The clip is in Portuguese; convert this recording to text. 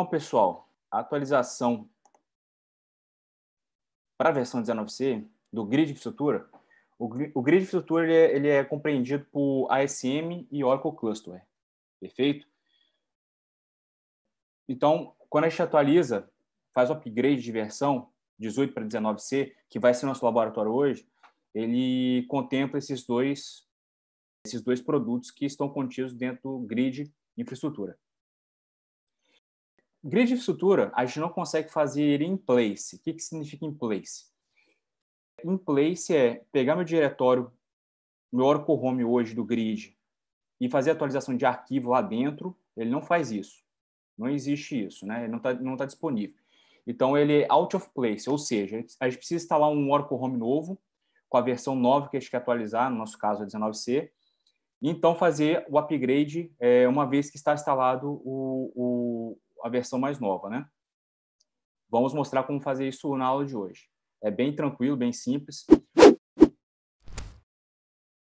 Então, pessoal, a atualização para a versão 19c do grid de infraestrutura, o, grid de infraestrutura ele é, ele é compreendido por ASM e Oracle Cluster. Perfeito? Então, quando a gente atualiza, faz o upgrade de versão 18 para 19C, que vai ser nosso laboratório hoje, ele contempla esses dois, esses dois produtos que estão contidos dentro do grid infraestrutura. Grid de estrutura, a gente não consegue fazer ele in place. O que, que significa in place? In place é pegar meu diretório, meu Oracle Home hoje do grid e fazer atualização de arquivo lá dentro. Ele não faz isso. Não existe isso, né? Ele não está não tá disponível. Então, ele é out of place, ou seja, a gente precisa instalar um Oracle Home novo, com a versão nova que a gente quer atualizar, no nosso caso, a 19C, e então fazer o upgrade é, uma vez que está instalado o, o a versão mais nova, né? Vamos mostrar como fazer isso na aula de hoje. É bem tranquilo, bem simples.